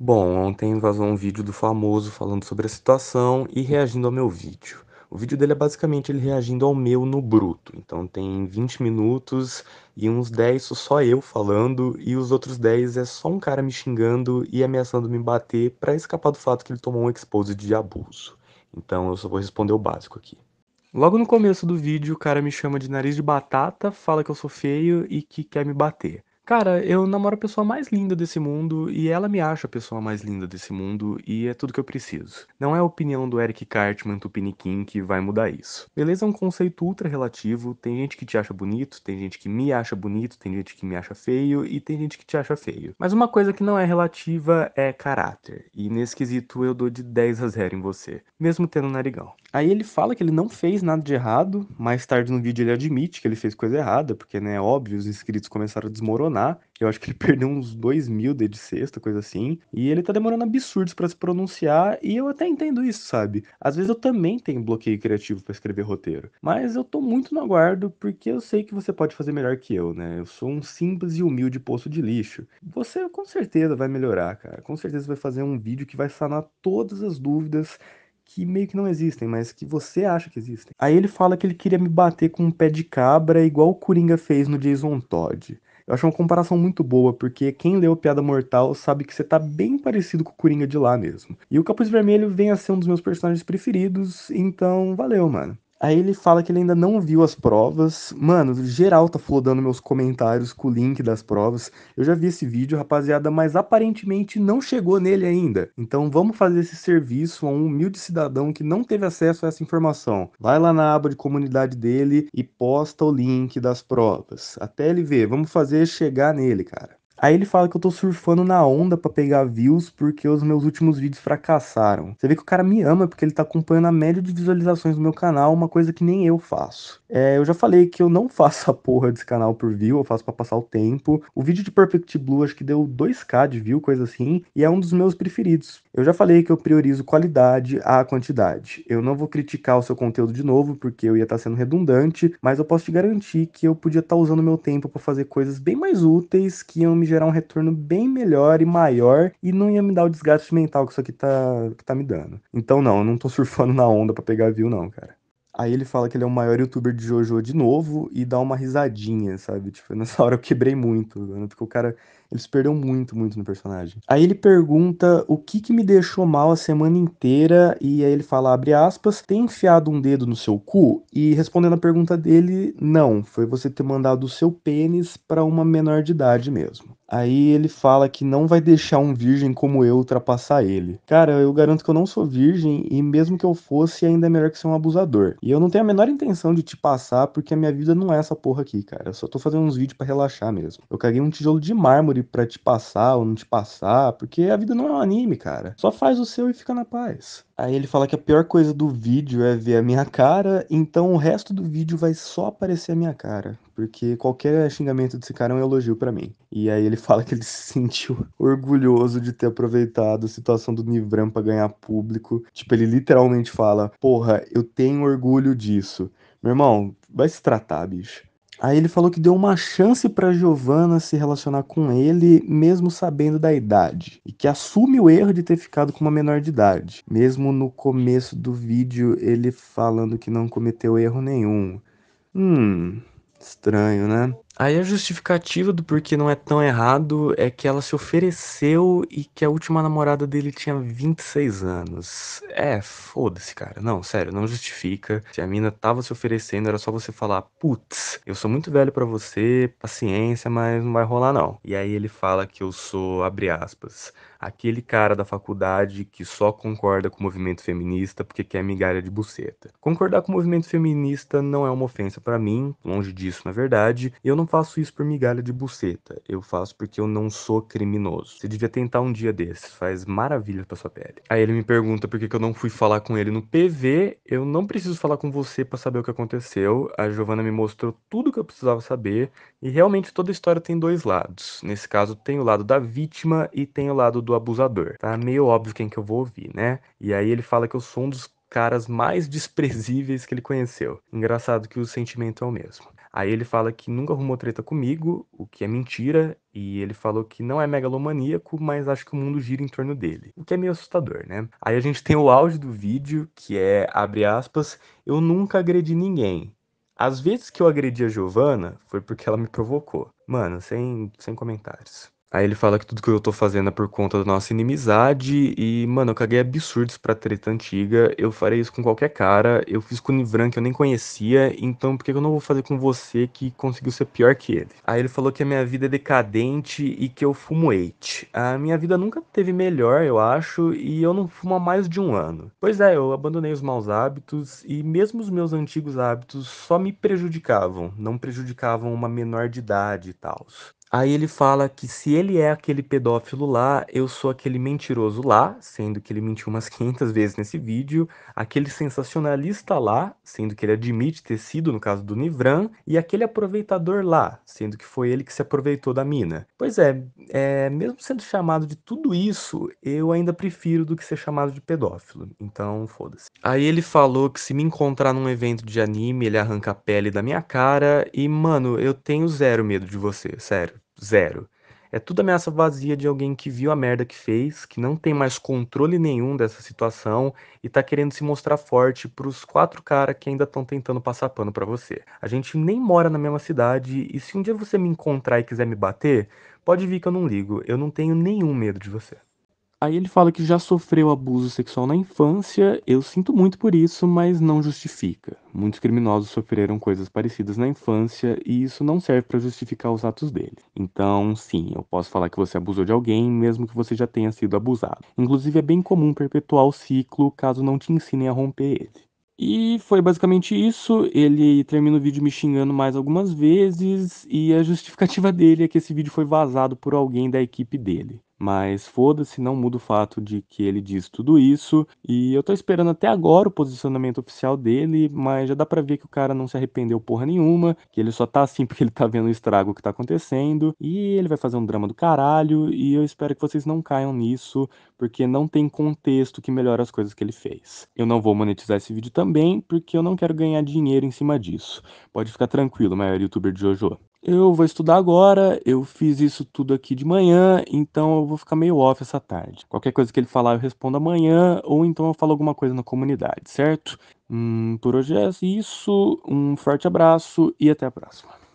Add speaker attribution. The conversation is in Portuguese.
Speaker 1: Bom, ontem vazou um vídeo do famoso falando sobre a situação e reagindo ao meu vídeo. O vídeo dele é basicamente ele reagindo ao meu no bruto. Então tem 20 minutos e uns 10 só eu falando e os outros 10 é só um cara me xingando e ameaçando me bater para escapar do fato que ele tomou um expose de abuso. Então eu só vou responder o básico aqui. Logo no começo do vídeo, o cara me chama de nariz de batata, fala que eu sou feio e que quer me bater. Cara, eu namoro a pessoa mais linda desse mundo e ela me acha a pessoa mais linda desse mundo e é tudo que eu preciso. Não é a opinião do Eric Cartman Tupiniquim que vai mudar isso. Beleza é um conceito ultra relativo, tem gente que te acha bonito, tem gente que me acha bonito, tem gente que me acha feio e tem gente que te acha feio. Mas uma coisa que não é relativa é caráter, e nesse quesito eu dou de 10 a 0 em você, mesmo tendo narigão. Aí ele fala que ele não fez nada de errado, mais tarde no vídeo ele admite que ele fez coisa errada, porque né, óbvio, os inscritos começaram a desmoronar eu acho que ele perdeu uns 2 mil de sexta, coisa assim. E ele tá demorando absurdos para se pronunciar. E eu até entendo isso, sabe? Às vezes eu também tenho bloqueio criativo para escrever roteiro. Mas eu tô muito no aguardo porque eu sei que você pode fazer melhor que eu, né? Eu sou um simples e humilde poço de lixo. Você com certeza vai melhorar, cara. Com certeza vai fazer um vídeo que vai sanar todas as dúvidas que meio que não existem, mas que você acha que existem. Aí ele fala que ele queria me bater com um pé de cabra, igual o Coringa fez no Jason Todd. Eu acho uma comparação muito boa, porque quem leu Piada Mortal sabe que você tá bem parecido com o Coringa de lá mesmo. E o Capuz Vermelho vem a ser um dos meus personagens preferidos, então valeu, mano. Aí ele fala que ele ainda não viu as provas. Mano, geral tá flodando meus comentários com o link das provas. Eu já vi esse vídeo, rapaziada, mas aparentemente não chegou nele ainda. Então vamos fazer esse serviço a um humilde cidadão que não teve acesso a essa informação. Vai lá na aba de comunidade dele e posta o link das provas. Até ele ver, vamos fazer chegar nele, cara. Aí ele fala que eu tô surfando na onda para pegar views porque os meus últimos vídeos fracassaram. Você vê que o cara me ama porque ele tá acompanhando a média de visualizações do meu canal, uma coisa que nem eu faço. É, eu já falei que eu não faço a porra desse canal por view, eu faço para passar o tempo. O vídeo de Perfect Blue acho que deu 2k de view, coisa assim, e é um dos meus preferidos. Eu já falei que eu priorizo qualidade à quantidade. Eu não vou criticar o seu conteúdo de novo porque eu ia estar tá sendo redundante, mas eu posso te garantir que eu podia estar tá usando meu tempo para fazer coisas bem mais úteis que iam me gerar um retorno bem melhor e maior e não ia me dar o desgaste mental que isso aqui tá, que tá me dando. Então, não, eu não tô surfando na onda para pegar view, não, cara. Aí ele fala que ele é o maior youtuber de Jojo de novo e dá uma risadinha, sabe? Tipo, nessa hora eu quebrei muito, mano, porque o cara, eles perderam muito, muito no personagem. Aí ele pergunta o que que me deixou mal a semana inteira e aí ele fala, abre aspas, tem enfiado um dedo no seu cu? E respondendo a pergunta dele, não, foi você ter mandado o seu pênis para uma menor de idade mesmo. Aí ele fala que não vai deixar um virgem como eu ultrapassar ele. Cara, eu garanto que eu não sou virgem e mesmo que eu fosse, ainda é melhor que ser um abusador. E eu não tenho a menor intenção de te passar porque a minha vida não é essa porra aqui, cara. Eu só tô fazendo uns vídeos para relaxar mesmo. Eu caguei um tijolo de mármore para te passar ou não te passar, porque a vida não é um anime, cara. Só faz o seu e fica na paz. Aí ele fala que a pior coisa do vídeo é ver a minha cara, então o resto do vídeo vai só aparecer a minha cara porque qualquer xingamento desse cara é um elogio para mim. E aí ele fala que ele se sentiu orgulhoso de ter aproveitado a situação do Nivran para ganhar público. Tipo, ele literalmente fala: "Porra, eu tenho orgulho disso". Meu irmão, vai se tratar, bicho. Aí ele falou que deu uma chance para Giovanna se relacionar com ele, mesmo sabendo da idade, e que assume o erro de ter ficado com uma menor de idade. Mesmo no começo do vídeo, ele falando que não cometeu erro nenhum. Hum, Estranho, né? Aí a justificativa do porquê não é tão errado é que ela se ofereceu e que a última namorada dele tinha 26 anos. É, foda-se, cara. Não, sério, não justifica. Se a mina tava se oferecendo, era só você falar: putz, eu sou muito velho para você, paciência, mas não vai rolar não. E aí ele fala que eu sou, abre aspas, aquele cara da faculdade que só concorda com o movimento feminista porque quer migalha de buceta. Concordar com o movimento feminista não é uma ofensa para mim, longe disso, na verdade. Eu não faço isso por migalha de buceta, eu faço porque eu não sou criminoso. Você devia tentar um dia desses, faz maravilha pra sua pele. Aí ele me pergunta por que, que eu não fui falar com ele no PV. Eu não preciso falar com você para saber o que aconteceu. A Giovana me mostrou tudo que eu precisava saber. E realmente toda história tem dois lados. Nesse caso, tem o lado da vítima e tem o lado do abusador. Tá meio óbvio quem que eu vou ouvir, né? E aí ele fala que eu sou um dos caras mais desprezíveis que ele conheceu. Engraçado que o sentimento é o mesmo. Aí ele fala que nunca arrumou treta comigo, o que é mentira, e ele falou que não é megalomaníaco, mas acho que o mundo gira em torno dele. O que é meio assustador, né? Aí a gente tem o auge do vídeo, que é, abre aspas, eu nunca agredi ninguém. As vezes que eu agredi a Giovana foi porque ela me provocou. Mano, sem, sem comentários. Aí ele fala que tudo que eu tô fazendo é por conta da nossa inimizade e, mano, eu caguei absurdos pra treta antiga. Eu farei isso com qualquer cara. Eu fiz com o Nivran que eu nem conhecia, então por que eu não vou fazer com você que conseguiu ser pior que ele? Aí ele falou que a minha vida é decadente e que eu fumo eite. A minha vida nunca teve melhor, eu acho, e eu não fumo há mais de um ano. Pois é, eu abandonei os maus hábitos e mesmo os meus antigos hábitos só me prejudicavam, não prejudicavam uma menor de idade e tal. Aí ele fala que se ele é aquele pedófilo lá, eu sou aquele mentiroso lá, sendo que ele mentiu umas 500 vezes nesse vídeo, aquele sensacionalista lá, sendo que ele admite ter sido no caso do Nivran, e aquele aproveitador lá, sendo que foi ele que se aproveitou da mina. Pois é, é mesmo sendo chamado de tudo isso, eu ainda prefiro do que ser chamado de pedófilo. Então, foda-se. Aí ele falou que se me encontrar num evento de anime, ele arranca a pele da minha cara, e mano, eu tenho zero medo de você, sério zero. É tudo ameaça vazia de alguém que viu a merda que fez, que não tem mais controle nenhum dessa situação e tá querendo se mostrar forte pros quatro caras que ainda estão tentando passar pano para você. A gente nem mora na mesma cidade e se um dia você me encontrar e quiser me bater, pode vir que eu não ligo. Eu não tenho nenhum medo de você. Aí ele fala que já sofreu abuso sexual na infância. Eu sinto muito por isso, mas não justifica. Muitos criminosos sofreram coisas parecidas na infância e isso não serve para justificar os atos dele. Então, sim, eu posso falar que você abusou de alguém, mesmo que você já tenha sido abusado. Inclusive, é bem comum perpetuar o ciclo caso não te ensinem a romper ele. E foi basicamente isso. Ele termina o vídeo me xingando mais algumas vezes, e a justificativa dele é que esse vídeo foi vazado por alguém da equipe dele. Mas foda-se, não muda o fato de que ele diz tudo isso. E eu tô esperando até agora o posicionamento oficial dele, mas já dá pra ver que o cara não se arrependeu porra nenhuma, que ele só tá assim porque ele tá vendo o estrago que tá acontecendo. E ele vai fazer um drama do caralho, e eu espero que vocês não caiam nisso, porque não tem contexto que melhore as coisas que ele fez. Eu não vou monetizar esse vídeo também, porque eu não quero ganhar dinheiro em cima disso. Pode ficar tranquilo, maior youtuber de Jojo. Eu vou estudar agora, eu fiz isso tudo aqui de manhã, então eu vou ficar meio off essa tarde. Qualquer coisa que ele falar eu respondo amanhã, ou então eu falo alguma coisa na comunidade, certo? Hum, por hoje é isso, um forte abraço e até a próxima.